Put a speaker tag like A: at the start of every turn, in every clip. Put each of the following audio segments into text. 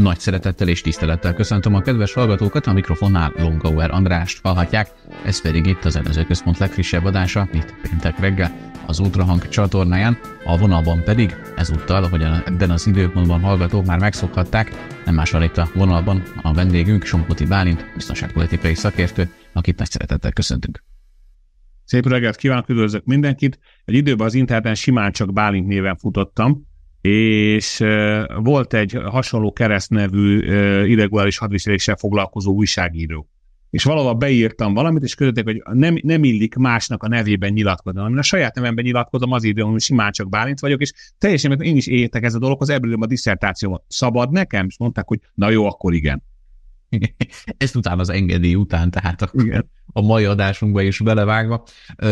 A: Nagy szeretettel és tisztelettel köszöntöm a kedves hallgatókat, a mikrofonnál Longauer Andrást hallhatják, ez pedig itt az központ legfrissebb adása, itt péntek reggel az Ultrahang csatornáján, a vonalban pedig ezúttal, hogy ebben az időpontban hallgatók már megszokhatták, nem mással itt a vonalban a vendégünk Somputi Bálint, biztonságpolitikai szakértő, akit nagy szeretettel köszöntünk.
B: Szép reggelt kívánok, üdvözlök mindenkit! Egy időben az interneten simán csak Bálint néven futottam, és volt egy hasonló keresztnevű irreguláris hadviseléssel foglalkozó újságíró. És valahol beírtam valamit, és közöttek, hogy nem, nem illik másnak a nevében nyilatkozni, hanem a saját nevemben nyilatkozom az időm, hogy simán csak Bálint vagyok, és teljesen mert én is értek ez a dologhoz, ebből a diszertációmat. Szabad nekem? És mondták, hogy na jó, akkor igen. Ezt utána az engedély után, tehát akkor... Igen
A: a mai adásunkba is belevágva.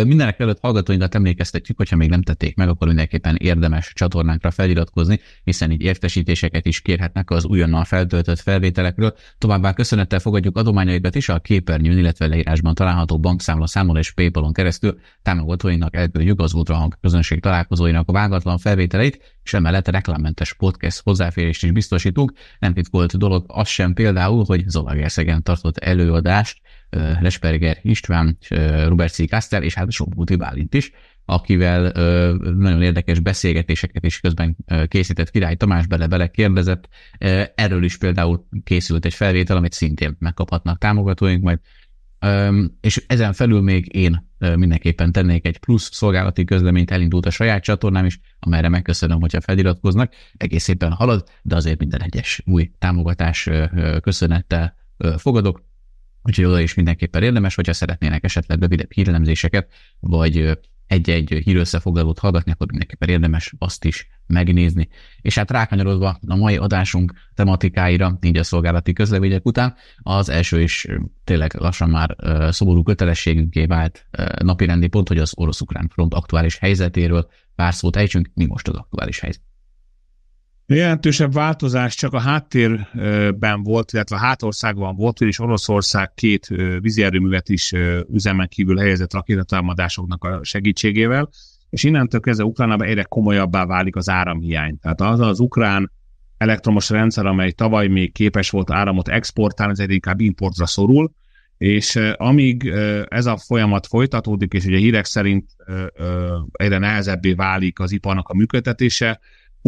A: Mindenek előtt hallgatóinkat emlékeztetjük, hogyha még nem tették meg, akkor mindenképpen érdemes csatornánkra feliratkozni, hiszen így értesítéseket is kérhetnek az újonnan feltöltött felvételekről. Továbbá köszönettel fogadjuk adományaikat is a képernyőn, illetve leírásban található bankszámla számol és Paypalon keresztül támogatóinak elküldjük az Ultrahang közönség találkozóinak a vágatlan felvételeit, és emellett reklámmentes podcast hozzáférést is biztosítunk. Nem titkolt dolog az sem például, hogy Zolagerszegen tartott előadást Lesperger István, Robert C. Kastel, és hát Sobbuti Bálint is, akivel nagyon érdekes beszélgetéseket is közben készített Király Tamás, bele-bele kérdezett. Erről is például készült egy felvétel, amit szintén megkaphatnak támogatóink majd. És ezen felül még én mindenképpen tennék egy plusz szolgálati közleményt, elindult a saját csatornám is, amelyre megköszönöm, hogyha feliratkoznak. Egész szépen halad, de azért minden egyes új támogatás köszönettel fogadok. Úgyhogy oda is mindenképpen érdemes, hogyha szeretnének esetleg rövidebb hírelemzéseket, vagy egy-egy hírösszefoglalót hallgatni, akkor mindenképpen érdemes azt is megnézni. És hát rákanyarodva a mai adásunk tematikáira, így a szolgálati közlemények után, az első is tényleg lassan már szomorú kötelességünké vált napirendi pont, hogy az orosz-ukrán front aktuális helyzetéről pár szót ejtsünk, mi most az aktuális helyzet.
B: Jelentősebb változás csak a háttérben volt, illetve a hátországban volt, és Oroszország két vízierőművet is üzemen kívül helyezett rakétatámadásoknak a segítségével, és innentől kezdve Ukránában egyre komolyabbá válik az áramhiány. Tehát az az ukrán elektromos rendszer, amely tavaly még képes volt áramot exportálni, ez inkább importra szorul, és amíg ez a folyamat folytatódik, és ugye hírek szerint egyre nehezebbé válik az iparnak a működtetése,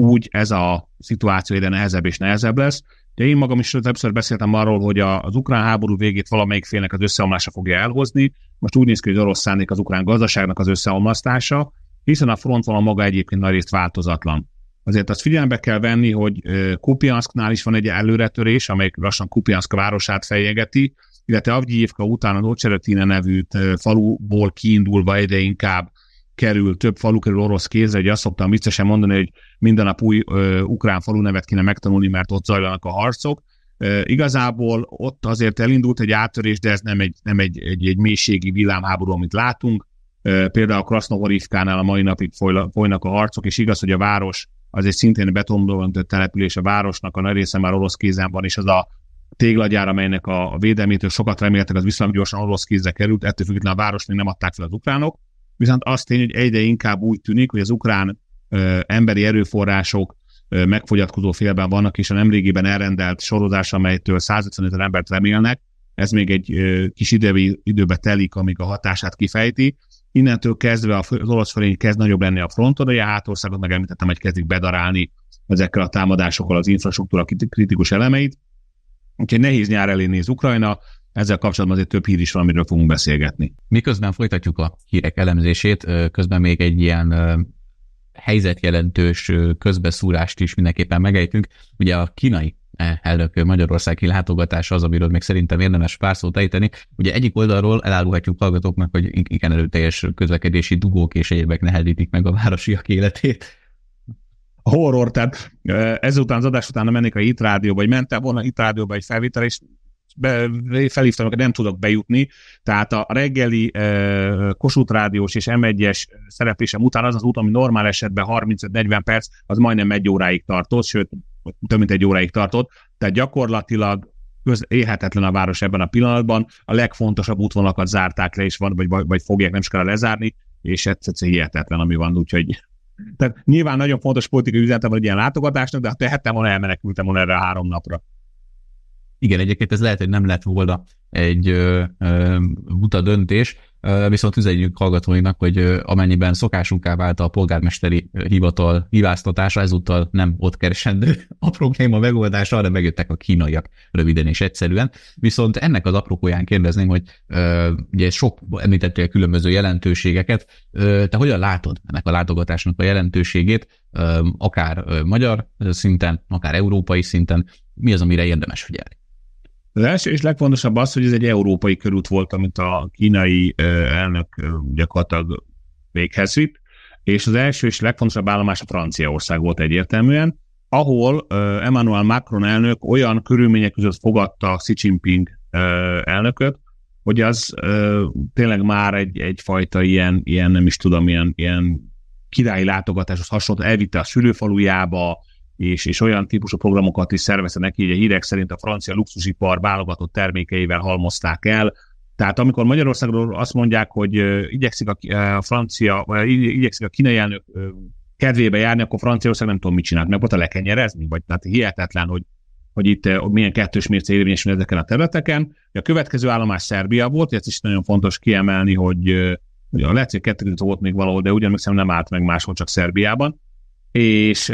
B: úgy ez a szituáció egyre nehezebb és nehezebb lesz. De én magam is többször beszéltem arról, hogy az ukrán háború végét valamelyik félnek az összeomlása fogja elhozni. Most úgy néz ki, hogy orosz szándék az ukrán gazdaságnak az összeomlasztása, hiszen a frontvonal maga egyébként nagy részt változatlan. Azért azt figyelembe kell venni, hogy Kupiansknál is van egy előretörés, amely lassan Kupianszk városát fejegeti, illetve Avgyívka után a Nocseretine nevű faluból kiindulva egyre inkább kerül, több falu kerül orosz kézre, hogy azt szoktam viccesen mondani, hogy minden nap új ö, ukrán falu nevet kéne megtanulni, mert ott zajlanak a harcok. E, igazából ott azért elindult egy áttörés, de ez nem egy, nem egy, egy, egy mélységi villámháború, amit látunk. E, például a Krasnovorivkánál a mai napig folynak a harcok, és igaz, hogy a város az egy szintén betonborontött település, a városnak a nagy része már orosz kézen van, és az a téglagyár, amelynek a védelmétől sokat reméltek, az viszonylag gyorsan orosz kézre került, ettől függetlenül a város még nem adták fel az ukránok viszont az tény, hogy egyre inkább úgy tűnik, hogy az ukrán ö, emberi erőforrások ö, megfogyatkozó félben vannak, és a nemrégiben elrendelt sorozás, amelytől ezer embert remélnek, ez még egy ö, kis idevi, időbe telik, amíg a hatását kifejti. Innentől kezdve az orosz felény kezd nagyobb lenni a fronton, a hátországot meg említettem, hogy kezdik bedarálni ezekkel a támadásokkal az infrastruktúra kritikus elemeit. Úgyhogy nehéz nyár elé néz Ukrajna, ezzel kapcsolatban azért több hír is van, amiről fogunk beszélgetni. Miközben folytatjuk a hírek elemzését, közben még egy ilyen
A: helyzetjelentős közbeszúrást is mindenképpen megejtünk. Ugye a kínai e, elnök Magyarország kilátogatása az, amiről még szerintem érdemes pár szót ejteni. Ugye egyik oldalról elárulhatjuk hallgatóknak, hogy igen előteljes közlekedési dugók és egyébek nehezítik meg a városiak
B: életét. horror, tehát ezután az adás után menik a Hit Rádióba, vagy mentem volna a Rádióba egy felvétel, és be, felhívtam hogy nem tudok bejutni, tehát a reggeli e, Kossuth Rádiós és M1-es szereplésem után az az út, ami normál esetben 35-40 perc, az majdnem egy óráig tartott, sőt, több mint egy óráig tartott, tehát gyakorlatilag köz, éhetetlen a város ebben a pillanatban, a legfontosabb útvonalakat zárták le, és van, vagy, vagy, vagy fogják nem sokára lezárni, és ez egyszerűen hihetetlen, ami van, úgyhogy tehát nyilván nagyon fontos politikai üzenetem van egy ilyen látogatásnak, de ha tehettem volna, elmenekültem volna erre a három napra.
A: Igen, egyébként ez lehet, hogy nem lett volna egy ö, ö, buta döntés, ö, viszont üzenjük hallgatóinknak, hogy ö, amennyiben szokásunká vált a polgármesteri hivatal hibáztatása, ezúttal nem ott keresendő a probléma megoldása, arra megjöttek a kínaiak röviden és egyszerűen. Viszont ennek az aprókóján kérdezném, hogy ö, ugye sok említettél különböző jelentőségeket, ö, te hogyan látod ennek a látogatásnak a jelentőségét, ö, akár magyar szinten, akár európai szinten, mi az, amire érdemes figyelni?
B: Az első és legfontosabb az, hogy ez egy európai körút volt, amit a kínai elnök gyakorlatilag véghez vitt, és az első és legfontosabb állomás a Franciaország volt egyértelműen, ahol Emmanuel Macron elnök olyan körülmények között fogadta Xi Jinping elnököt, hogy az tényleg már egy, egyfajta ilyen, ilyen, nem is tudom, ilyen, ilyen királyi látogatáshoz hasonlott, elvitte a szülőfalujába, és, és olyan típusú programokat is szerveztenek, így a hírek szerint a francia luxusipar válogatott termékeivel halmozták el. Tehát amikor Magyarországról azt mondják, hogy igyekszik a francia, vagy igyekszik a kínai elnök kedvébe járni, akkor Franciaország nem tudom, mit csinált. Meg volt a lekenyerezni, vagy tehát hihetetlen, hogy, hogy itt hogy milyen kettős mérce érvényesül ezeken a területeken. A következő állomás Szerbia volt, ezt is nagyon fontos kiemelni, hogy ugye a lehet, hogy kettő volt még valahol, de ugyanis nem állt meg máshol, csak Szerbiában és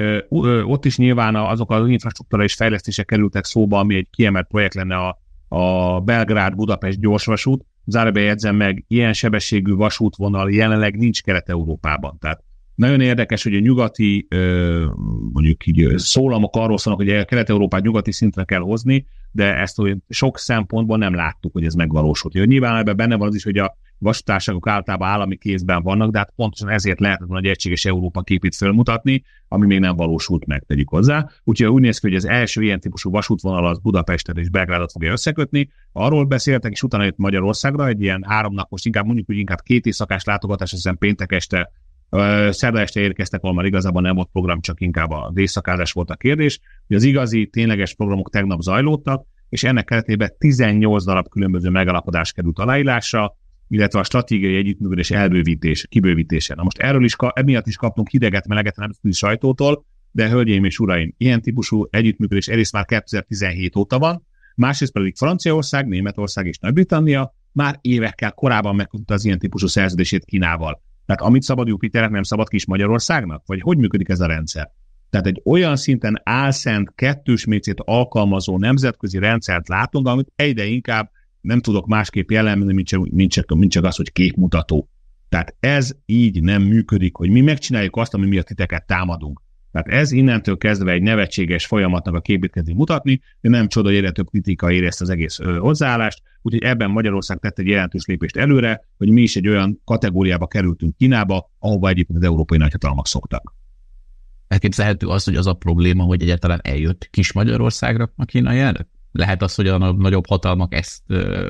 B: ott is nyilván azok az infrastruktúrális fejlesztések kerültek szóba, ami egy kiemelt projekt lenne a, a Belgrád-Budapest gyorsvasút. zárbe jegyzem meg, ilyen sebességű vasútvonal jelenleg nincs Kelet-Európában. Tehát nagyon érdekes, hogy a nyugati, mondjuk így szólamok arról szólnak, hogy a Kelet-Európát nyugati szintre kell hozni, de ezt hogy sok szempontból nem láttuk, hogy ez megvalósult. Jó nyilván ebben benne van az is, hogy a vasútárságok általában állami kézben vannak, de hát pontosan ezért lehet volna egy egységes Európa képét felmutatni, ami még nem valósult meg, tegyük hozzá. Úgyhogy úgy néz ki, hogy az első ilyen típusú vasútvonal az Budapestet és Belgrádot fogja összekötni. Arról beszéltek, és utána jött Magyarországra egy ilyen háromnapos, inkább mondjuk, hogy inkább két éjszakás látogatás, hiszen péntek este Szerda este érkeztek, ahol már igazából nem volt program, csak inkább a éjszakázás volt a kérdés, hogy az igazi, tényleges programok tegnap zajlottak, és ennek keretében 18 darab különböző megalapodás került aláírásra, illetve a stratégiai együttműködés elbővítés, kibővítése. Na most erről is, emiatt is kaptunk hideget, meleget a nemzetközi sajtótól, de hölgyeim és uraim, ilyen típusú együttműködés egyrészt már 2017 óta van, másrészt pedig Franciaország, Németország és Nagy-Britannia már évekkel korábban megkötötte az ilyen típusú szerződését Kínával. Tehát amit szabad Jupiternek, nem szabad kis Magyarországnak? Vagy hogy működik ez a rendszer? Tehát egy olyan szinten álszent, kettős mércét alkalmazó nemzetközi rendszert látunk, amit egyre inkább nem tudok másképp jellemzni, mint csak, mint csak, mint csak az, hogy képmutató. Tehát ez így nem működik, hogy mi megcsináljuk azt, ami miatt titeket támadunk. Tehát ez innentől kezdve egy nevetséges folyamatnak a képét kezdi mutatni, de nem csoda, hogy több kritika ezt az egész hozzáállást, úgyhogy ebben Magyarország tett egy jelentős lépést előre, hogy mi is egy olyan kategóriába kerültünk Kínába, ahova egyébként az európai nagyhatalmak szoktak. Elképzelhető az, hogy az a probléma, hogy egyáltalán eljött kis Magyarországra a
A: kínai elnök? Lehet az, hogy a nagyobb hatalmak ezt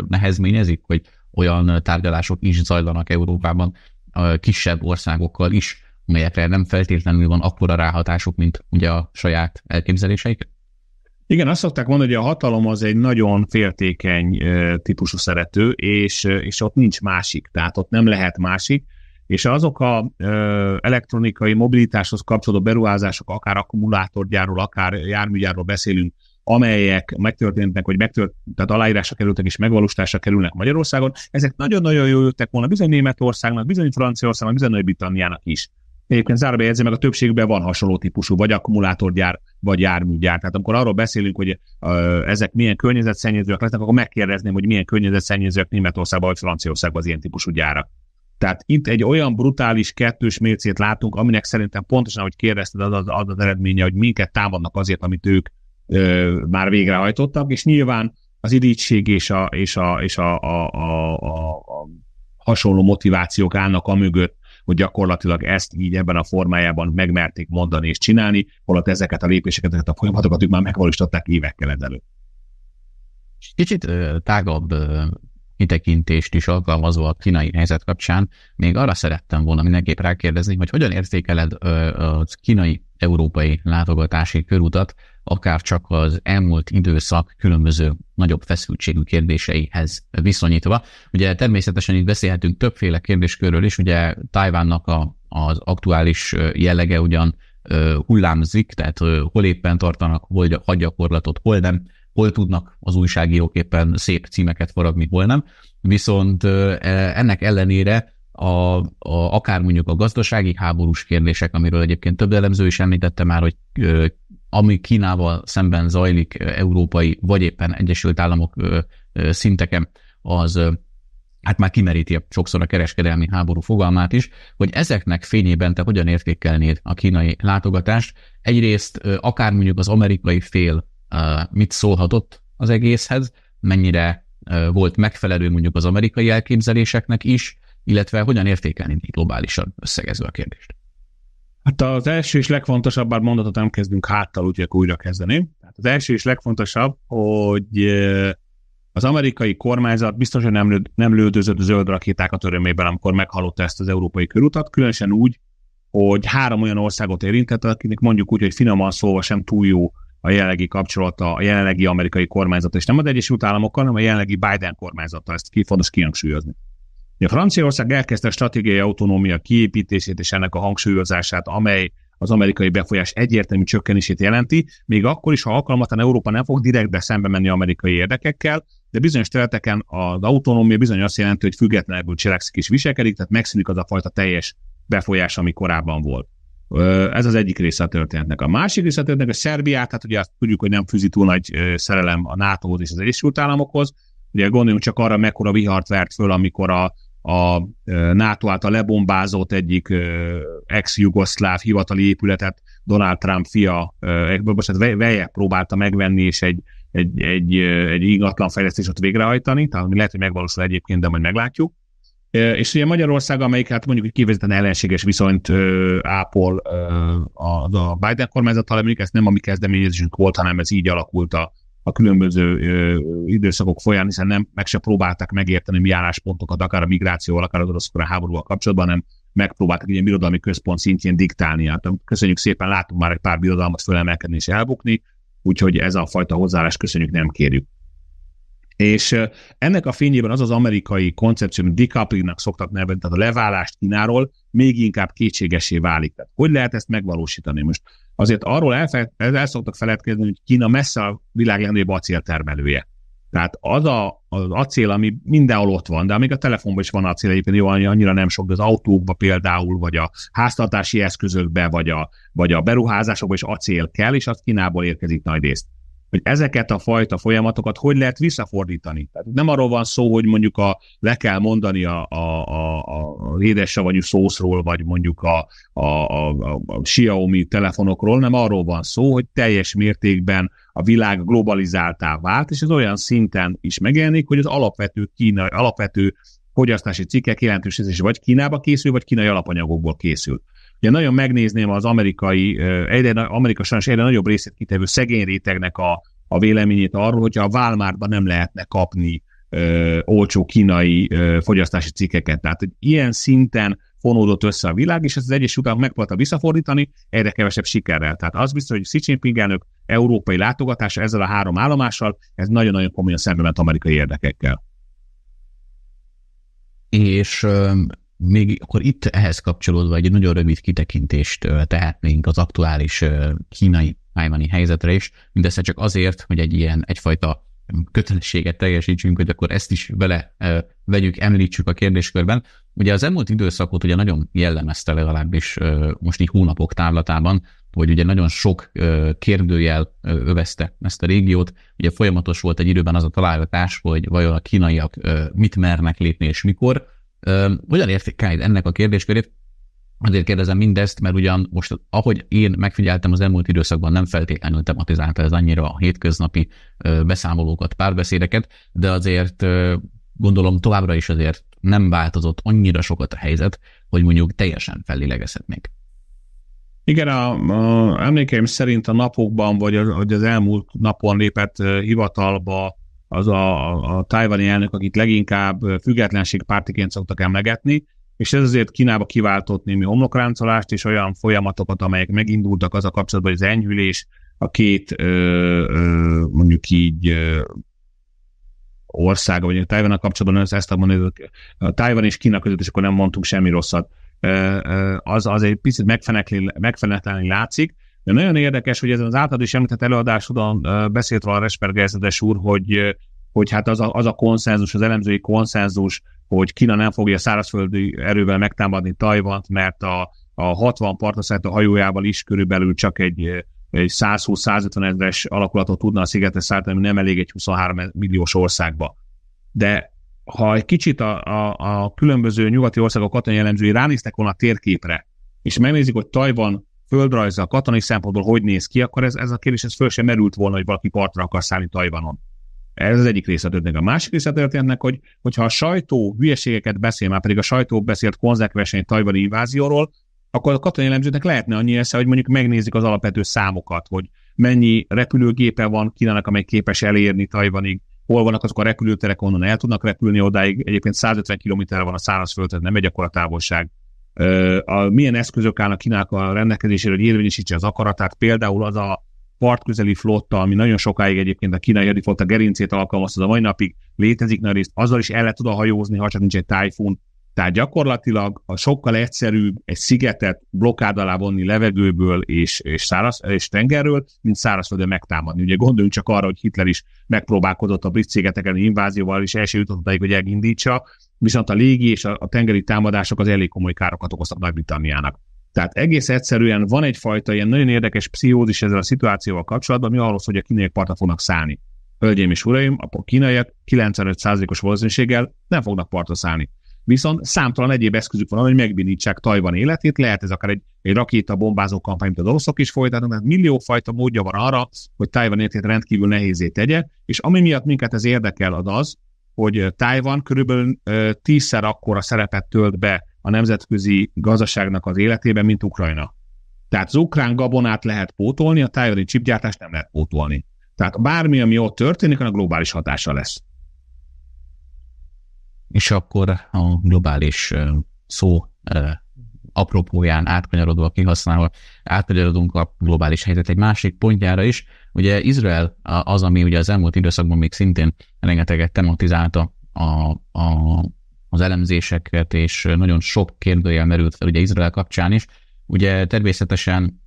A: nehezményezik, hogy olyan tárgyalások is zajlanak Európában a kisebb országokkal is, melyekre nem feltétlenül van akkora ráhatásuk, mint ugye a saját elképzeléseik?
B: Igen, azt szokták mondani, hogy a hatalom az egy nagyon féltékeny típusú szerető, és, és ott nincs másik, tehát ott nem lehet másik, és azok a ö, elektronikai mobilitáshoz kapcsolódó beruházások, akár akkumulátorgyárról, akár járműgyárról beszélünk, amelyek megtörténtek, vagy megtört, tehát aláírásra kerültek és megvalósításra kerülnek Magyarországon, ezek nagyon-nagyon jól jöttek volna bizony Németországnak, bizony Franciaországnak, bizony Nagy-Britanniának is. Egyébként zárva jegyzem meg, a többségben van hasonló típusú, vagy akkumulátorgyár, vagy járműgyár. Tehát amikor arról beszélünk, hogy ezek milyen környezetszennyezőek lesznek, akkor megkérdezném, hogy milyen környezetszennyezőek Németországban vagy Franciaországban az ilyen típusú gyárak. Tehát itt egy olyan brutális kettős mércét látunk, aminek szerintem pontosan, hogy kérdezted, az az, az, az eredménye, hogy minket támadnak azért, amit ők ö, már végrehajtottak, és nyilván az idítség és a, és a, és a, a, a, a, a hasonló motivációk állnak a mögött, hogy gyakorlatilag ezt így ebben a formájában megmerték mondani és csinálni, holott ezeket a lépéseket, ezeket a folyamatokat ők már megvalósították évekkel ezelőtt. Kicsit
A: tágabb kitekintést is alkalmazva a kínai helyzet kapcsán, még arra szerettem volna mindenképp rákérdezni, hogy hogyan értékeled a kínai európai látogatási körutat, akár csak az elmúlt időszak különböző nagyobb feszültségű kérdéseihez viszonyítva. Ugye természetesen itt beszélhetünk többféle kérdéskörről is, ugye Tájvánnak a, az aktuális jellege ugyan hullámzik, tehát hol éppen tartanak, hol gyakorlatot, hol nem, hol tudnak az újságírók éppen szép címeket faragni, hol nem. Viszont e, ennek ellenére a, a, akár mondjuk a gazdasági háborús kérdések, amiről egyébként több elemző is említette már, hogy ami Kínával szemben zajlik európai, vagy éppen Egyesült Államok szinteken, az hát már kimeríti sokszor a kereskedelmi háború fogalmát is, hogy ezeknek fényében te hogyan értékelnéd a kínai látogatást. Egyrészt akár mondjuk az amerikai fél mit szólhatott az egészhez, mennyire volt megfelelő mondjuk az amerikai elképzeléseknek
B: is, illetve hogyan értékelni globálisan összegezve a kérdést. Hát az első és legfontosabb, bár mondatot nem kezdünk háttal, úgyhogy akkor újra kezdeném. Tehát az első és legfontosabb, hogy az amerikai kormányzat biztosan hogy nem, nem lődözött zöld rakétákat örömében, amikor meghallotta ezt az európai körutat, különösen úgy, hogy három olyan országot érintett, akinek mondjuk úgy, hogy finoman szóval sem túl jó a jelenlegi kapcsolata a jelenlegi amerikai kormányzat, és nem az Egyesült Államokkal, hanem a jelenlegi Biden kormányzata, ezt ki fontos kihangsúlyozni. A Franciaország elkezdte a stratégiai autonómia kiépítését és ennek a hangsúlyozását, amely az amerikai befolyás egyértelmű csökkenését jelenti, még akkor is, ha alkalmatlan Európa nem fog direktbe szembe menni amerikai érdekekkel, de bizonyos területeken az autonómia bizony azt jelenti, hogy függetlenül cselekszik és viselkedik, tehát megszűnik az a fajta teljes befolyás, ami korábban volt. Ez az egyik része a történetnek. A másik része a történetnek a Szerbiát, hát ugye azt tudjuk, hogy nem fűzi túl nagy szerelem a NATO-hoz és az Egyesült Államokhoz. Ugye gondoljunk csak arra, mekkora vihart vert föl, amikor a a NATO által lebombázott egyik ex-jugoszláv hivatali épületet Donald Trump fia, bocsánat, veje próbálta megvenni, és egy, egy, egy, egy ingatlan fejlesztés ott végrehajtani, tehát lehet, hogy megvalósul egyébként, de majd meglátjuk. És ugye Magyarország, amelyik hát mondjuk kifejezetten ellenséges viszonyt ápol a, Biden kormányzattal, mondjuk ezt nem a mi kezdeményezésünk volt, hanem ez így alakult a a különböző ö, időszakok folyán, hiszen nem, meg se próbálták megérteni mi álláspontokat, akár a migrációval, akár az orosz háborúval kapcsolatban, hanem megpróbáltak ilyen birodalmi központ szintjén diktálni. Hát köszönjük szépen, látunk már egy pár birodalmat fölemelkedni és elbukni, úgyhogy ez a fajta hozzáállás köszönjük, nem kérjük. És ennek a fényében az az amerikai koncepció, amit decouplingnak szoktak nevezni, tehát a leválást Kínáról, még inkább kétségesé válik. Tehát hogy lehet ezt megvalósítani? Most azért arról el, el szoktak feledkezni, hogy Kína messze a világ legnagyobb acéltermelője. Tehát az a, az acél, ami mindenhol ott van, de amíg a telefonban is van acél, egyébként jó, annyira nem sok, de az autókba például, vagy a háztartási eszközökbe, vagy a, vagy a beruházásokba is acél kell, és az Kínából érkezik nagy részt hogy ezeket a fajta folyamatokat hogy lehet visszafordítani. Tehát nem arról van szó, hogy mondjuk a, le kell mondani a, a, a, a édessavanyú szószról, vagy mondjuk a, a, a, a Xiaomi telefonokról, nem arról van szó, hogy teljes mértékben a világ globalizáltá vált, és ez olyan szinten is megjelenik, hogy az alapvető kínai, alapvető fogyasztási cikkek jelentős és vagy Kínába készül, vagy kínai alapanyagokból készül. Ugye nagyon megnézném az amerikai, egyre, Amerika sajnos egyre nagyobb részét kitevő szegény rétegnek a, a véleményét arról, hogyha a Walmartban nem lehetne kapni ö, olcsó kínai ö, fogyasztási cikkeket. Tehát hogy ilyen szinten fonódott össze a világ, és ez az Egyesült Államok megpróbálta visszafordítani, egyre kevesebb sikerrel. Tehát az biztos, hogy Xi Jinping elnök európai látogatása ezzel a három állomással, ez nagyon-nagyon komolyan szembe ment amerikai érdekekkel.
A: És még akkor itt ehhez kapcsolódva egy nagyon rövid kitekintést tehetnénk az aktuális kínai tájvani helyzetre is, mindössze csak azért, hogy egy ilyen egyfajta kötelességet teljesítsünk, hogy akkor ezt is bele vegyük, említsük a kérdéskörben. Ugye az elmúlt időszakot ugye nagyon jellemezte legalábbis most így hónapok távlatában, hogy ugye nagyon sok kérdőjel övezte ezt a régiót. Ugye folyamatos volt egy időben az a találgatás, hogy vajon a kínaiak mit mernek lépni és mikor, hogyan értékeled ennek a kérdéskörét? Azért kérdezem mindezt, mert ugyan most, ahogy én megfigyeltem az elmúlt időszakban, nem feltétlenül tematizálta ez annyira a hétköznapi beszámolókat, párbeszédeket, de azért gondolom továbbra is azért nem változott annyira sokat a helyzet, hogy mondjuk teljesen fellélegezhetnék.
B: Igen, a, a emlékeim szerint a napokban, vagy, az vagy az elmúlt napon lépett hivatalba az a, a, a tájvani elnök, akit leginkább függetlenségpártiként szoktak emlegetni, és ez azért Kínába kiváltott némi homlokráncolást és olyan folyamatokat, amelyek megindultak az a kapcsolatban, hogy az enyhülés a két ö, ö, mondjuk így ö, országa, vagy a a kapcsolatban ezt, a mondjuk, a Tájvan és Kína között, és akkor nem mondtunk semmi rosszat. Az, az egy picit megfenetlenül látszik, de nagyon érdekes, hogy ezen az általad is említett előadásodon beszélt róla Respergelzedes úr, hogy, hogy hát az a, az a konszenzus, az elemzői konszenzus, hogy Kína nem fogja szárazföldi erővel megtámadni Tajvant, mert a, a 60 partaszállt a hajójával is körülbelül csak egy, egy 120-150 ezres alakulatot tudna a szigetre szállítani, ami nem elég egy 23 milliós országba. De ha egy kicsit a, a, a különböző nyugati országok katonai jellemzői ránéztek volna a térképre, és megnézik, hogy Tajvan földrajza katonai szempontból hogy néz ki, akkor ez, ez a kérdés ez föl sem merült volna, hogy valaki partra akar szállni Tajvanon. Ez az egyik része A másik része történetnek, hogy hogyha a sajtó hülyeségeket beszél, már pedig a sajtó beszélt konzekvensen tajvani invázióról, akkor a katonai elemzőnek lehetne annyi esze, hogy mondjuk megnézik az alapvető számokat, hogy mennyi repülőgépe van Kínának, amely képes elérni Tajvanig, hol vannak azok a repülőterek, onnan el tudnak repülni odáig. Egyébként 150 km van a szárazföldön, nem egy akkora távolság a, milyen eszközök állnak kínálnak a rendelkezésére, hogy érvényesítse az akaratát, például az a partközeli flotta, ami nagyon sokáig egyébként a kínai a gerincét alkalmazta, a mai napig létezik nagy részt, azzal is el lehet oda hajózni, ha csak nincs egy tájfun. Tehát gyakorlatilag a sokkal egyszerűbb egy szigetet blokkád alá vonni levegőből és, és, száraz, és tengerről, mint szárazföldön megtámadni. Ugye gondoljunk csak arra, hogy Hitler is megpróbálkozott a brit szigeteken invázióval, és első jutott odáig, hogy elindítsa, viszont a légi és a, tengeri támadások az elég komoly károkat okoztak Nagy-Britanniának. Tehát egész egyszerűen van egyfajta ilyen nagyon érdekes pszichózis ezzel a szituációval kapcsolatban, mi arról hogy a kínaiak partra fognak szállni. Hölgyeim és uraim, a kínaiak 95%-os valószínűséggel nem fognak partra szállni. Viszont számtalan egyéb eszközük van, hogy megbínítsák Tajvan életét, lehet ez akár egy, egy rakéta bombázó kampány, mint az oroszok is folytatnak, tehát milliófajta módja van arra, hogy Tajvan életét rendkívül nehézé tegye, és ami miatt minket ez érdekel, az az, hogy Tájvan körülbelül tízszer akkora szerepet tölt be a nemzetközi gazdaságnak az életében, mint Ukrajna. Tehát az ukrán gabonát lehet pótolni, a tájvani csipgyártást nem lehet pótolni. Tehát bármi, ami ott történik, annak globális hatása lesz.
A: És akkor a globális szó apropóján átkanyarodva, kihasználva, átkanyarodunk a globális helyzet egy másik pontjára is, Ugye Izrael az, ami ugye az elmúlt időszakban még szintén rengeteget tematizálta a, a, az elemzéseket, és nagyon sok kérdőjel merült fel ugye Izrael kapcsán is. Ugye természetesen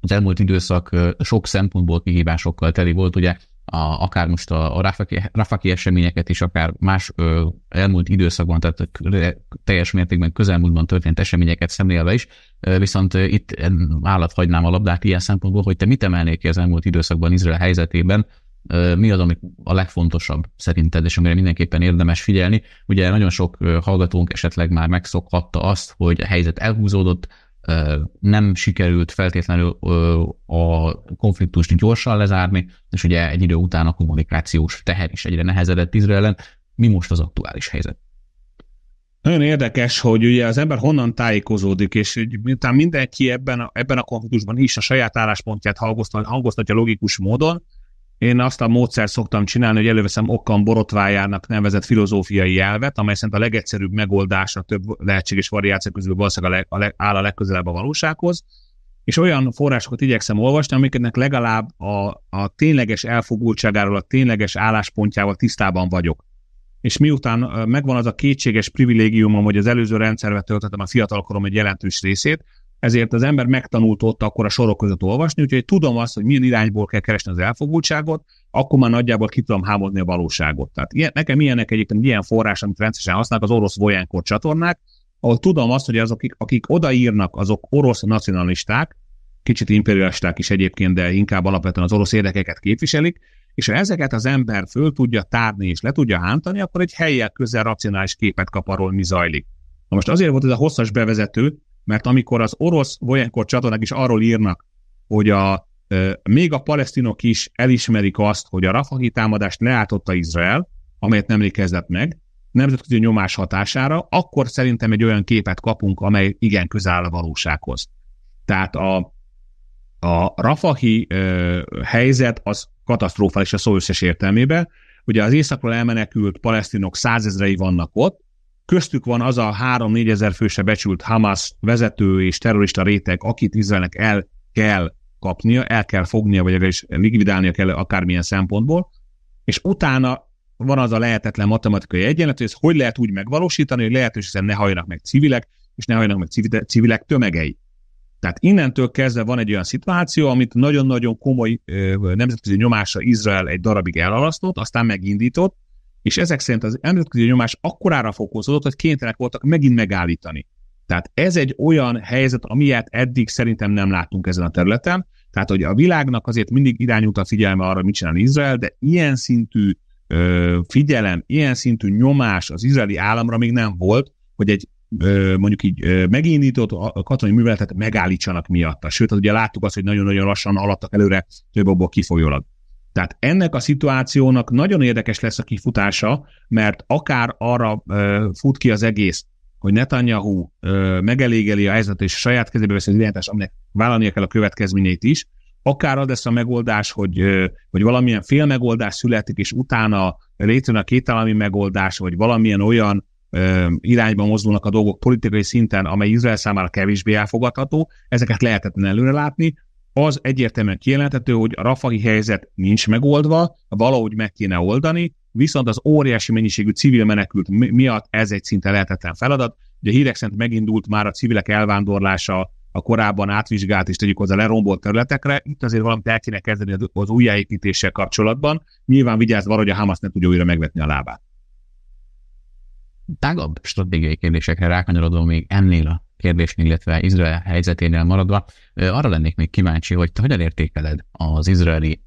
A: az elmúlt időszak sok szempontból kihívásokkal teli volt, ugye a, akár most a, a rafaki, rafaki eseményeket is, akár más ö, elmúlt időszakban, tehát teljes mértékben közelmúltban történt eseményeket szemlélve is, ö, viszont ö, itt állat hagynám a labdát ilyen szempontból, hogy te mit emelnék ki az elmúlt időszakban Izrael helyzetében, mi az, ami a legfontosabb szerinted, és amire mindenképpen érdemes figyelni. Ugye nagyon sok hallgatónk esetleg már megszokhatta azt, hogy a helyzet elhúzódott, nem sikerült feltétlenül a konfliktust gyorsan lezárni, és ugye egy idő után a kommunikációs teher is egyre nehezedett Izraelen. Mi most az aktuális helyzet?
B: Nagyon érdekes, hogy ugye az ember honnan tájékozódik, és miután mindenki ebben a, ebben a konfliktusban is a saját álláspontját hangoztatja logikus módon, én azt a módszert szoktam csinálni, hogy előveszem Okkan borotvájának nevezett filozófiai elvet, amely szerint a legegyszerűbb megoldás a több lehetséges variáció közül valószínűleg a leg, a leg, áll a legközelebb a valósághoz, és olyan forrásokat igyekszem olvasni, amiknek legalább a, a tényleges elfogultságáról, a tényleges álláspontjával tisztában vagyok. És miután megvan az a kétséges privilégiumom, hogy az előző rendszerbe töltöttem a fiatalkorom egy jelentős részét, ezért az ember megtanult ott akkor a sorok között olvasni, úgyhogy tudom azt, hogy milyen irányból kell keresni az elfogultságot, akkor már nagyjából ki tudom hámozni a valóságot. Tehát ilyen, nekem ilyenek egyébként ilyen forrás, amit rendszeresen használnak, az orosz Vojánkor csatornák, ahol tudom azt, hogy azok, akik, akik odaírnak, azok orosz nacionalisták, kicsit imperialisták is egyébként, de inkább alapvetően az orosz érdekeket képviselik, és ha ezeket az ember föl tudja tárni és le tudja hántani, akkor egy helyek közel racionális képet kap arról, mi zajlik. Na most azért volt ez a hosszas bevezető, mert amikor az orosz olyankor csatornák is arról írnak, hogy a, még a palesztinok is elismerik azt, hogy a Rafahi támadást leáltotta Izrael, amelyet nemrég kezdett meg, nemzetközi nyomás hatására, akkor szerintem egy olyan képet kapunk, amely igen közel áll a valósághoz. Tehát a, a Rafahi ö, helyzet az katasztrofális a szó összes értelmében. Ugye az északról elmenekült palesztinok százezrei vannak ott, Köztük van az a 3-4 ezer főse becsült Hamas vezető és terrorista réteg, akit Izraelnek el kell kapnia, el kell fognia, vagy is likvidálnia kell akármilyen szempontból, és utána van az a lehetetlen matematikai egyenlet, hogy ezt hogy lehet úgy megvalósítani, hogy lehetőségesen ne hajnak meg civilek, és ne hajnak meg civilek tömegei. Tehát innentől kezdve van egy olyan szituáció, amit nagyon-nagyon komoly nemzetközi nyomása Izrael egy darabig elalasztott, aztán megindított, és ezek szerint az nemzetközi nyomás akkorára fokozódott, hogy kénytelenek voltak megint megállítani. Tehát ez egy olyan helyzet, amilyet eddig szerintem nem láttunk ezen a területen. Tehát, hogy a világnak azért mindig irányult a figyelme arra, mit csinál Izrael, de ilyen szintű ö, figyelem, ilyen szintű nyomás az izraeli államra még nem volt, hogy egy ö, mondjuk így ö, megindított a katonai műveletet megállítsanak miatta. Sőt, az ugye láttuk azt, hogy nagyon-nagyon lassan alattak előre, több abból kifolyólag. Tehát ennek a szituációnak nagyon érdekes lesz a kifutása, mert akár arra ö, fut ki az egész, hogy Netanyahu ö, megelégeli a helyzetet és a saját kezébe veszi az irányítást, aminek vállalnia kell a következményeit is, akár az lesz a megoldás, hogy, ö, hogy valamilyen félmegoldás születik, és utána létrejön a kétállami megoldás, vagy valamilyen olyan ö, irányba mozdulnak a dolgok politikai szinten, amely Izrael számára kevésbé elfogadható, ezeket lehetetlen előrelátni, látni, az egyértelműen kijelenthető, hogy a rafahi helyzet nincs megoldva, valahogy meg kéne oldani, viszont az óriási mennyiségű civil menekült miatt ez egy szinte lehetetlen feladat. Ugye hírek szerint megindult már a civilek elvándorlása a korábban átvizsgált és tegyük hozzá lerombolt területekre. Itt azért valamit el kéne kezdeni az újjáépítéssel kapcsolatban. Nyilván vigyázva arra, hogy a Hamas ne tudja újra megvetni a lábát.
A: Tágabb stratégiai kérdésekre rákanyarodom még ennél a kérdésnél, illetve Izrael helyzeténél maradva, arra lennék még kíváncsi, hogy te hogyan értékeled az izraeli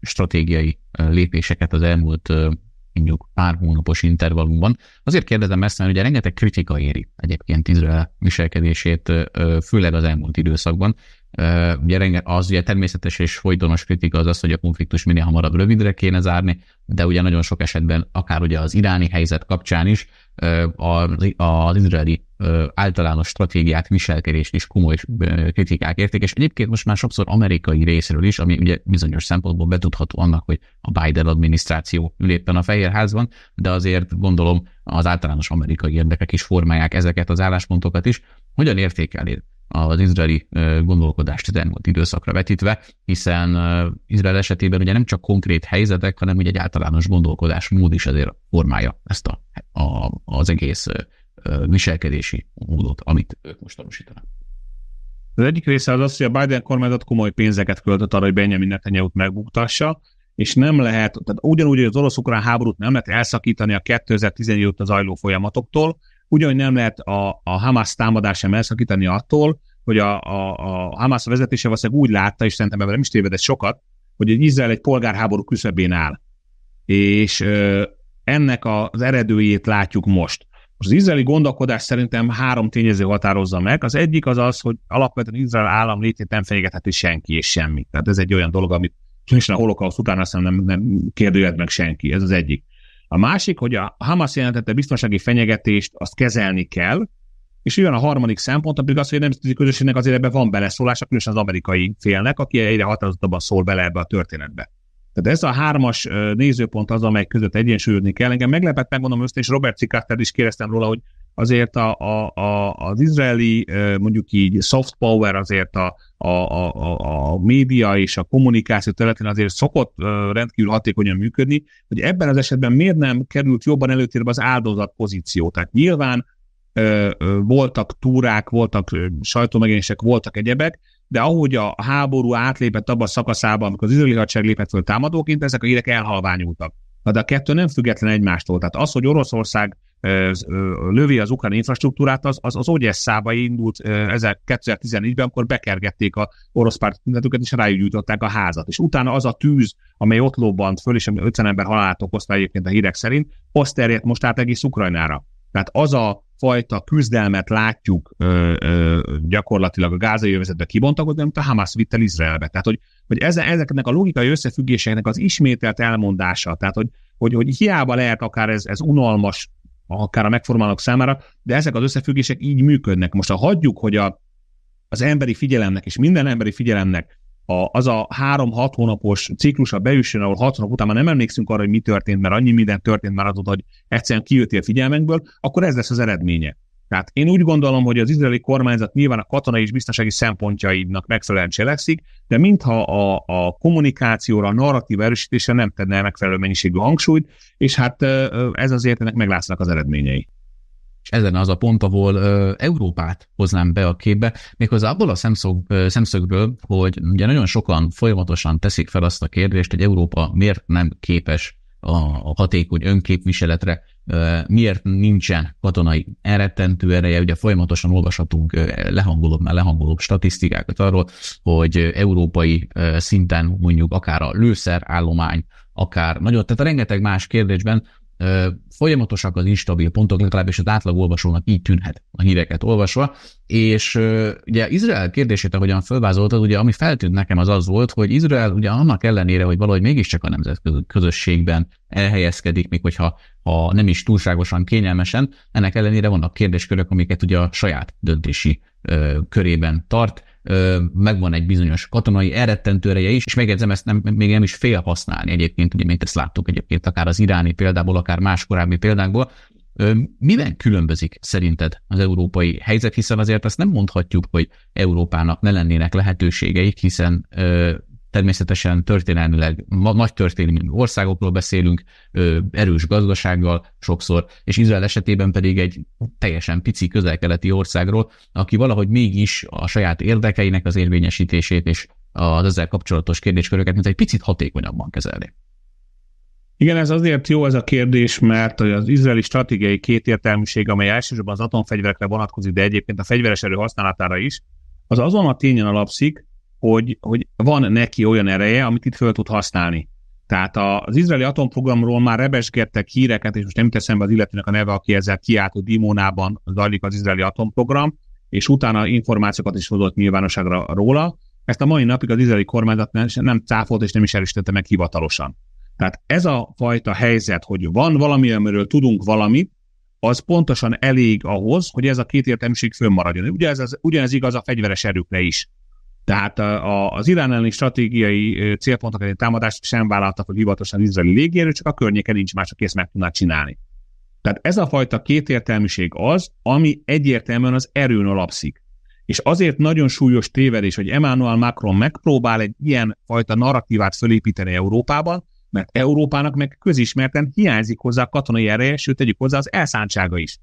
A: stratégiai lépéseket az elmúlt mondjuk pár hónapos intervallumban. Azért kérdezem ezt, mert ugye rengeteg kritika éri egyébként Izrael viselkedését, főleg az elmúlt időszakban. Ugye az ugye természetes és folytonos kritika az az, hogy a konfliktus minél hamarabb rövidre kéne zárni, de ugye nagyon sok esetben akár ugye az iráni helyzet kapcsán is az izraeli általános stratégiát, viselkedést is komoly kritikák érték, és egyébként most már sokszor amerikai részről is, ami ugye bizonyos szempontból betudható annak, hogy a Biden adminisztráció ül éppen a Fehérházban, de azért gondolom az általános amerikai érdekek is formálják ezeket az álláspontokat is. Hogyan értékeled az izraeli gondolkodást az elmúlt időszakra vetítve, hiszen Izrael esetében ugye nem csak konkrét helyzetek, hanem ugye egy általános gondolkodás mód is azért formálja ezt a, a, az egész viselkedési módot, amit ők most tanúsítanak.
B: Az egyik része az az, hogy a Biden kormányzat komoly pénzeket költött arra, hogy Benjamin Netanyahu-t megbuktassa, és nem lehet, tehát ugyanúgy, hogy az orosz-ukrán háborút nem lehet elszakítani a 2014 óta zajló folyamatoktól, Ugyanúgy nem lehet a, a Hamas támadás sem elszakítani attól, hogy a, a, a Hamas vezetése valószínűleg úgy látta, és szerintem ebben nem is tévedett sokat, hogy egy Izrael egy polgárháború küszöbén áll. És ö, ennek az eredőjét látjuk most. Most az izraeli gondolkodás szerintem három tényező határozza meg. Az egyik az az, hogy alapvetően Izrael állam létét nem fenyegetheti senki és semmi. Tehát ez egy olyan dolog, amit különösen a holokauszt után azt nem, nem kérdőjed meg senki. Ez az egyik. A másik, hogy a Hamas jelentette biztonsági fenyegetést, azt kezelni kell, és jön a harmadik szempont, pedig az, hogy a nemzetközi közösségnek azért ebben van beleszólása, különösen az amerikai félnek, aki egyre határozottabban szól bele ebbe a történetbe. Tehát ez a hármas nézőpont az, amely között egyensúlyozni kell. Engem meglepett, megmondom őszintén, és Robert Cikáttát is kérdeztem róla, hogy azért a, a, a, az izraeli mondjuk így soft power azért a, a, a, a média és a kommunikáció területén azért szokott rendkívül hatékonyan működni, hogy ebben az esetben miért nem került jobban előtérbe az áldozat pozíció. Tehát nyilván voltak túrák, voltak sajtómegjelenések, voltak egyebek, de ahogy a háború átlépett abba a szakaszába, amikor az izraeli hadsereg lépett föl támadóként, ezek a hírek elhalványultak. Na de a kettő nem független egymástól. Tehát az, hogy Oroszország lövi az ukrán infrastruktúrát, az, az, az Ogyesszába indult 2014-ben, akkor bekergették a orosz párt tüntetőket, és rájújtották a házat. És utána az a tűz, amely ott lobbant föl, és 50 ember halálát okozta egyébként a hírek szerint, az terjedt most át egész Ukrajnára. Tehát az a fajta küzdelmet látjuk ö, ö, gyakorlatilag a gázai övezetbe kibontakozni, amit a Hamas vitt el Izraelbe. Tehát, hogy, hogy ezeknek a logikai összefüggéseknek az ismételt elmondása, tehát, hogy, hogy, hogy hiába lehet akár ez, ez unalmas akár a megformálók számára, de ezek az összefüggések így működnek. Most ha hagyjuk, hogy a, az emberi figyelemnek és minden emberi figyelemnek a, az a három-hat hónapos ciklusa beüssön, ahol hat hónap után már nem emlékszünk arra, hogy mi történt, mert annyi minden történt már azóta, hogy egyszerűen kijöttél figyelmekből, akkor ez lesz az eredménye. Tehát én úgy gondolom, hogy az izraeli kormányzat nyilván a katonai és biztonsági szempontjaidnak megfelelően cselekszik, de mintha a, a kommunikációra, a narratív erősítése nem tenne megfelelő mennyiségű hangsúlyt, és hát ez azért ennek meglátszanak az eredményei. És
A: ezen az a pont, ahol Európát hoznám be a képbe, méghozzá abból a szemszög, szemszögből, hogy ugye nagyon sokan folyamatosan teszik fel azt a kérdést, hogy Európa miért nem képes a, a hatékony önképviseletre, miért nincsen katonai elrettentő ereje, ugye folyamatosan olvashatunk lehangolóbb, már lehangolóbb statisztikákat arról, hogy európai szinten mondjuk akár a lőszerállomány, akár nagyon, tehát a rengeteg más kérdésben folyamatosak az instabil pontok, legalábbis az olvasónak így tűnhet a híreket olvasva, és ugye Izrael kérdését, ahogyan felvázoltad, ugye ami feltűnt nekem az az volt, hogy Izrael ugye annak ellenére, hogy valahogy mégiscsak a nemzetközi közösségben elhelyezkedik, még hogyha ha nem is túlságosan kényelmesen, ennek ellenére vannak kérdéskörök, amiket ugye a saját döntési ö, körében tart, ö, megvan egy bizonyos katonai elrettentőreje is, és megjegyzem, ezt nem, még nem is fél használni egyébként, ugye mint ezt láttuk egyébként akár az iráni példából, akár más korábbi példákból, Miben különbözik szerinted az európai helyzet, hiszen azért azt nem mondhatjuk, hogy Európának ne lennének lehetőségeik, hiszen Természetesen történelmileg nagy történelmi országokról beszélünk, erős gazdasággal sokszor, és Izrael esetében pedig egy teljesen pici közel-keleti országról, aki valahogy mégis a saját érdekeinek az érvényesítését és az ezzel kapcsolatos kérdésköröket, mint egy picit hatékonyabban kezelni.
B: Igen, ez azért jó ez a kérdés, mert az izraeli stratégiai kétértelműség, amely elsősorban az atomfegyverekre vonatkozik, de egyébként a fegyveres erő használatára is, az azon a tényen alapszik, hogy, hogy van neki olyan ereje, amit itt föl tud használni. Tehát az izraeli atomprogramról már rebesgettek híreket, és most nem teszem be az illetőnek a neve, aki ezzel kiállt, hogy Dimonában zajlik az izraeli atomprogram, és utána információkat is hozott nyilvánosságra róla. Ezt a mai napig az izraeli kormányzat nem cáfolt és nem is erősítette meg hivatalosan. Tehát ez a fajta helyzet, hogy van valami, amiről tudunk valamit, az pontosan elég ahhoz, hogy ez a két értelmiség fönnmaradjon. Ugye ez, az, ugyanez igaz a fegyveres erőkre is. Tehát a, az Irán elleni stratégiai célpontok egy támadást sem vállaltak, hogy hivatalosan izraeli légierő, csak a környéken nincs más, aki ezt meg tudná csinálni. Tehát ez a fajta kétértelműség az, ami egyértelműen az erőn alapszik. És azért nagyon súlyos tévedés, hogy Emmanuel Macron megpróbál egy ilyen fajta narratívát fölépíteni Európában, mert Európának meg közismerten hiányzik hozzá a katonai ereje, sőt tegyük hozzá az elszántsága is.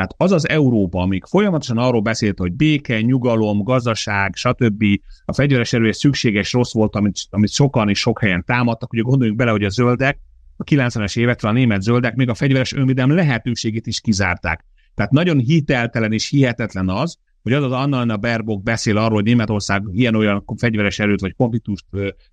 B: Tehát az az Európa, amik folyamatosan arról beszélt, hogy béke, nyugalom, gazdaság, stb. A fegyveres erő szükséges rossz volt, amit, amit sokan és sok helyen támadtak. Ugye gondoljunk bele, hogy a zöldek a 90-es évektől a német zöldek még a fegyveres önvédelem lehetőségét is kizárták. Tehát nagyon hiteltelen és hihetetlen az, hogy az az Anna Berbok beszél arról, hogy Németország ilyen-olyan fegyveres erőt vagy konfliktust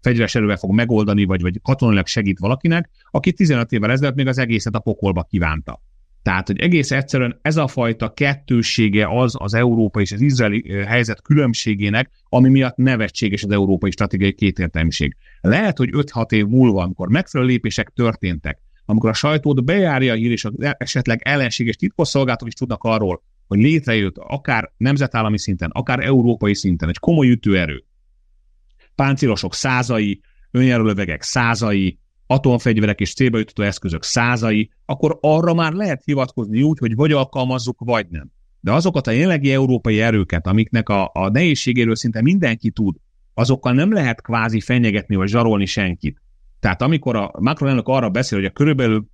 B: fegyveres erővel fog megoldani, vagy, vagy katonailag segít valakinek, aki 15 évvel ezelőtt még az egészet a pokolba kívánta. Tehát, hogy egész egyszerűen ez a fajta kettősége az az európai és az izraeli helyzet különbségének, ami miatt nevetséges az európai stratégiai kétértelműség. Lehet, hogy 5-6 év múlva, amikor megfelelő lépések történtek, amikor a sajtót bejárja a hír, és e, esetleg ellenséges titkosszolgálatok is tudnak arról, hogy létrejött akár nemzetállami szinten, akár európai szinten egy komoly ütőerő, páncélosok százai, önjelölövegek százai, atomfegyverek és célba jutató eszközök százai, akkor arra már lehet hivatkozni úgy, hogy vagy alkalmazzuk, vagy nem. De azokat a jelenlegi európai erőket, amiknek a, a nehézségéről szinte mindenki tud, azokkal nem lehet kvázi fenyegetni vagy zsarolni senkit. Tehát amikor a Macron elnök arra beszél, hogy a körülbelül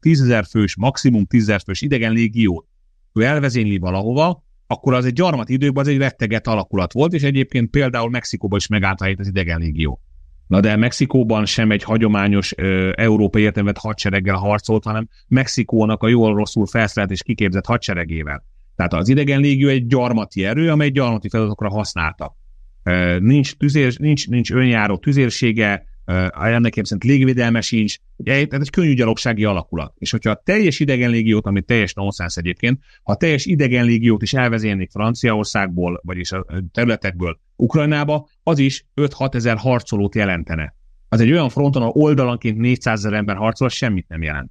B: 10 fős, maximum 10 000 fős idegen légiót ő elvezényli valahova, akkor az egy gyarmati időben az egy retteget alakulat volt, és egyébként például Mexikóban is megállt az idegen légió. Na de Mexikóban sem egy hagyományos ö, európai értelmet hadsereggel harcolt, hanem Mexikónak a jól-rosszul felszerelt és kiképzett hadseregével. Tehát az idegen légió egy gyarmati erő, amely gyarmati feladatokra használta. Ö, nincs, tüzér, nincs, nincs önjáró tüzérsége, ennek szerint légvédelme sincs, tehát egy könnyű gyalogsági alakulat. És hogyha a teljes idegen légiót, ami teljes nonsense egyébként, ha a teljes idegen légiót is elvezélnék Franciaországból, vagyis a területekből Ukrajnába, az is 5-6 ezer harcolót jelentene. Az egy olyan fronton, ahol oldalanként 400 ezer ember harcol, semmit nem jelent.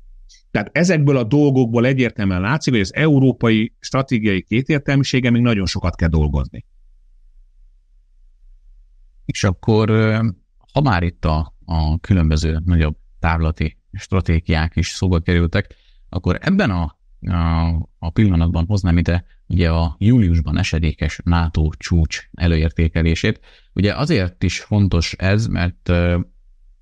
B: Tehát ezekből a dolgokból egyértelműen látszik, hogy az európai stratégiai kétértelműsége még nagyon sokat kell dolgozni.
A: És akkor, ha már itt a, a különböző nagyobb távlati stratégiák is szóba kerültek, akkor ebben a, a, a pillanatban hoznám ide ugye a júliusban esedékes NATO csúcs előértékelését. Ugye azért is fontos ez, mert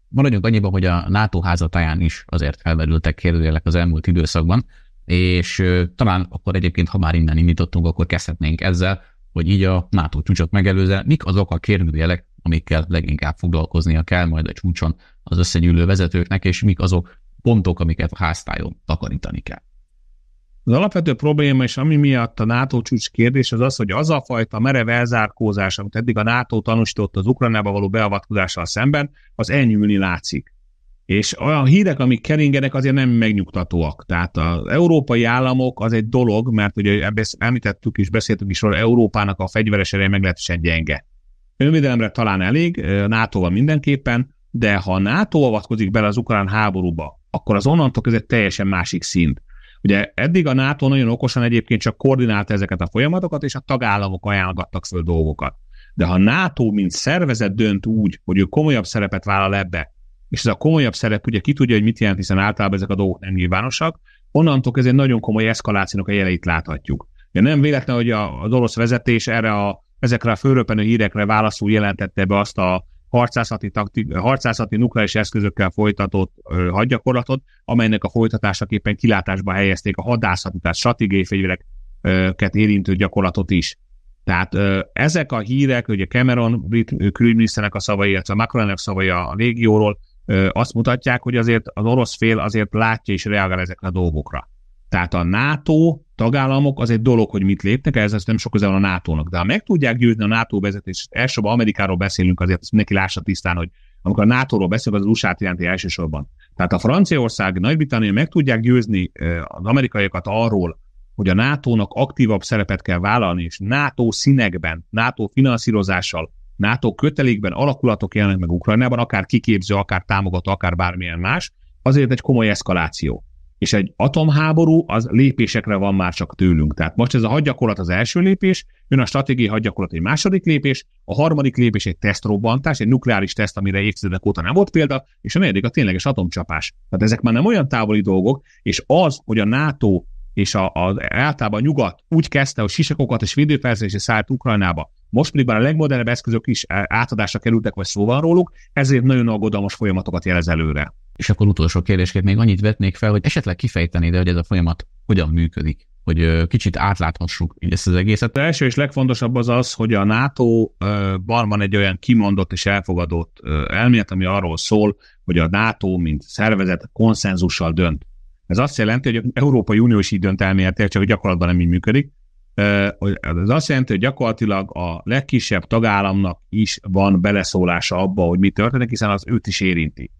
A: maradjunk annyiban, hogy a NATO házatáján is azért felmerültek kérdőjelek az elmúlt időszakban, és talán akkor egyébként, ha már innen indítottunk, akkor kezdhetnénk ezzel, hogy így a NATO csúcsot megelőzve, mik azok a kérdőjelek, amikkel leginkább foglalkoznia kell majd a csúcson az összegyűlő vezetőknek, és mik azok pontok, amiket a háztájon takarítani kell.
B: Az alapvető probléma, és ami miatt a NATO csúcs kérdés, az az, hogy az a fajta merev elzárkózás, amit eddig a NATO tanúsított az Ukrajnába való beavatkozással szemben, az enyhülni látszik. És olyan hírek, amik keringenek, azért nem megnyugtatóak. Tehát az európai államok az egy dolog, mert ugye említettük és beszéltünk is róla, Európának a fegyveres ereje meglehetősen gyenge. Önvédelemre talán elég, NATO-val mindenképpen, de ha NATO avatkozik bele az ukrán háborúba, akkor az onnantól ez egy teljesen másik szint. Ugye eddig a NATO nagyon okosan egyébként csak koordinálta ezeket a folyamatokat, és a tagállamok ajánlgattak föl dolgokat. De ha NATO, mint szervezet dönt úgy, hogy ő komolyabb szerepet vállal ebbe, és ez a komolyabb szerep ugye ki tudja, hogy mit jelent, hiszen általában ezek a dolgok nem nyilvánosak, onnantól kezdve nagyon komoly eszkalációnak a jeleit láthatjuk. Ugye nem véletlen, hogy az orosz vezetés erre a, ezekre a főröpenő hírekre válaszul jelentette be azt a harcászati, takti, harcászati nukleáris eszközökkel folytatott hadgyakorlatot, amelynek a folytatásaképpen kilátásba helyezték a hadászati, tehát stratégiai fegyvereket érintő gyakorlatot is. Tehát ö, ezek a hírek, ugye Cameron brit külügyminiszternek a szavai, illetve Macronnak szavai a légióról, ö, azt mutatják, hogy azért az orosz fél azért látja és reagál ezekre a dolgokra. Tehát a NATO tagállamok az egy dolog, hogy mit lépnek, ez, nem sok közel van a NATO-nak. De ha meg tudják győzni a NATO vezetést, elsősorban Amerikáról beszélünk, azért ezt mindenki lássa tisztán, hogy amikor a NATO-ról beszélünk, az az USA-t jelenti elsősorban. Tehát a Franciaország, Nagy-Britannia meg tudják győzni az amerikaiakat arról, hogy a NATO-nak aktívabb szerepet kell vállalni, és NATO színekben, NATO finanszírozással, NATO kötelékben alakulatok jelennek meg Ukrajnában, akár kiképző, akár támogató, akár bármilyen más, azért egy komoly eszkaláció és egy atomháború az lépésekre van már csak tőlünk. Tehát most ez a hadgyakorlat az első lépés, jön a stratégiai hadgyakorlat egy második lépés, a harmadik lépés egy tesztrobbantás, egy nukleáris teszt, amire évtizedek óta nem volt példa, és a negyedik a tényleges atomcsapás. Tehát ezek már nem olyan távoli dolgok, és az, hogy a NATO és a, a, általában a nyugat úgy kezdte, hogy sisakokat és védőfelszerelésre szállt Ukrajnába, most pedig már a legmodernebb eszközök is átadásra kerültek, vagy szó van róluk, ezért nagyon aggodalmas folyamatokat jelez előre. És akkor utolsó
A: kérdésként még annyit vetnék fel, hogy esetleg kifejteni, de hogy ez a folyamat hogyan működik, hogy kicsit
B: átláthassuk ezt az egészet. Az első és legfontosabb az az, hogy a NATO-ban van egy olyan kimondott és elfogadott elmélet, ami arról szól, hogy a NATO, mint szervezet, konszenzussal dönt. Ez azt jelenti, hogy Európai Unió is így dönt elméletileg, csak gyakorlatban nem így működik. Ez azt jelenti, hogy gyakorlatilag a legkisebb tagállamnak is van beleszólása abba, hogy mi történik, hiszen az őt is érinti.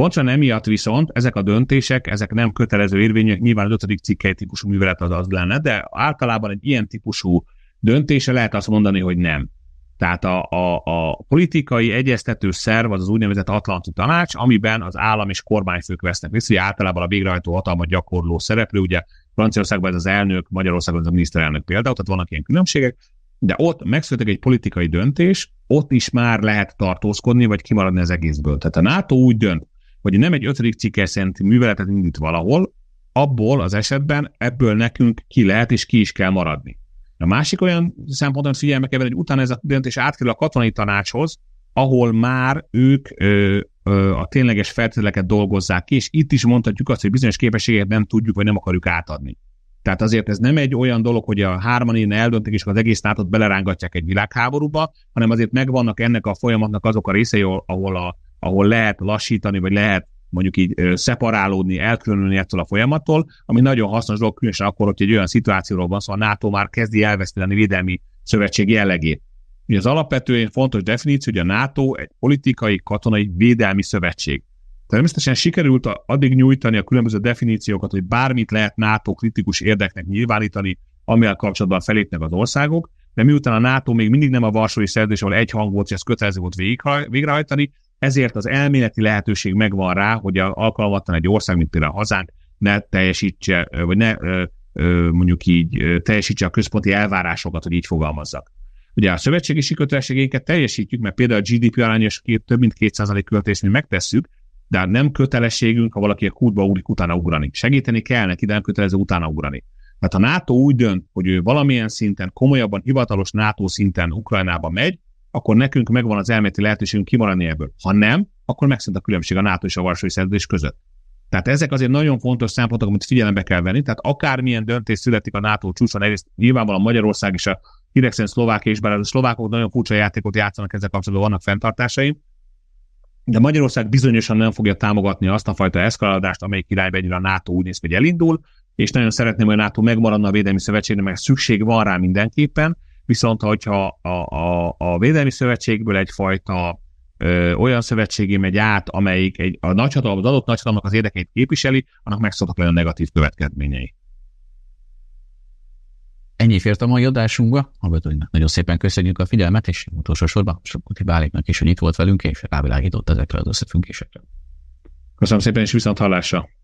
B: Pontosan emiatt viszont ezek a döntések, ezek nem kötelező érvények, nyilván az ötödik cikkely típusú művelet az az lenne, de általában egy ilyen típusú döntése lehet azt mondani, hogy nem. Tehát a, a, a politikai egyeztető szerv az az úgynevezett Atlanti Tanács, amiben az állam és kormányfők vesznek részt, ugye általában a végrehajtó hatalmat gyakorló szereplő, ugye Franciaországban ez az elnök, Magyarországon ez a miniszterelnök például, tehát vannak ilyen különbségek, de ott megszületik egy politikai döntés, ott is már lehet tartózkodni, vagy kimaradni az egészből. Tehát a NATO úgy dönt, hogy nem egy ötödik cikkel szerinti műveletet indít valahol, abból az esetben ebből nekünk ki lehet és ki is kell maradni. A másik olyan amit figyelme kell hogy utána ez a döntés átkerül a katonai tanácshoz, ahol már ők ö, ö, a tényleges feltételeket dolgozzák ki, és itt is mondhatjuk azt, hogy bizonyos képességeket nem tudjuk, vagy nem akarjuk átadni. Tehát azért ez nem egy olyan dolog, hogy a hárman én eldöntik, és az egész nátot belerángatják egy világháborúba, hanem azért megvannak ennek a folyamatnak azok a részei, ahol a ahol lehet lassítani, vagy lehet mondjuk így szeparálódni, elkülönülni ettől a folyamattól, ami nagyon hasznos dolog, különösen akkor, hogy egy olyan szituációról van szó, szóval a NATO már kezdi elveszteni védelmi szövetség jellegét. Ugye az alapvetően fontos definíció, hogy a NATO egy politikai, katonai védelmi szövetség. Természetesen sikerült addig nyújtani a különböző definíciókat, hogy bármit lehet NATO kritikus érdeknek nyilvánítani, amivel kapcsolatban felépnek az országok, de miután a NATO még mindig nem a Varsói Szerződés, ahol egy hang volt, és ez kötelező volt végrehajtani, ezért az elméleti lehetőség megvan rá, hogy alkalmatlan egy ország, mint például a hazánk, ne teljesítse, vagy ne mondjuk így teljesítse a központi elvárásokat, hogy így fogalmazzak. Ugye a szövetségi kötelességeinket teljesítjük, mert például a GDP arányos két, több mint 2% költést mi megtesszük, de nem kötelességünk, ha valaki a kútba ugrik, utána ugrani. Segíteni kell neki, de nem kötelező utána ugrani. Tehát ha NATO úgy dönt, hogy ő valamilyen szinten, komolyabban, hivatalos NATO szinten Ukrajnába megy, akkor nekünk megvan az elméleti lehetőségünk kimaradni ebből. Ha nem, akkor megszűnt a különbség a NATO és a Varsói Szerződés között. Tehát ezek azért nagyon fontos szempontok, amit figyelembe kell venni. Tehát akármilyen döntés születik a NATO csúcson, egyrészt nyilvánvalóan Magyarország és a Hidegszen Szlovákia is, bár a szlovákok nagyon furcsa játékot játszanak ezzel kapcsolatban, vannak fenntartásaim, de Magyarország bizonyosan nem fogja támogatni azt a fajta eszkaladást, amelyik irányba egyre a NATO úgy néz, hogy elindul, és nagyon szeretném, hogy a NATO megmaradna a Védelmi Szövetségnek, mert szükség van rá mindenképpen, Viszont, hogyha a, a, a Védelmi Szövetségből egyfajta ö, olyan szövetségé megy át, amelyik egy, a nagyhatalom, az adott nagyhatalomnak az érdekeit képviseli, annak meg szoktak olyan negatív következményei.
A: Ennyi fért a mai adásunkba. Hallgatóinknak nagyon szépen köszönjük a figyelmet, és utolsó sorban Sokuti Báléknak
B: is, hogy itt volt velünk, és rávilágított ezekre az összefüggésekre. Köszönöm szépen, és viszont hallásra!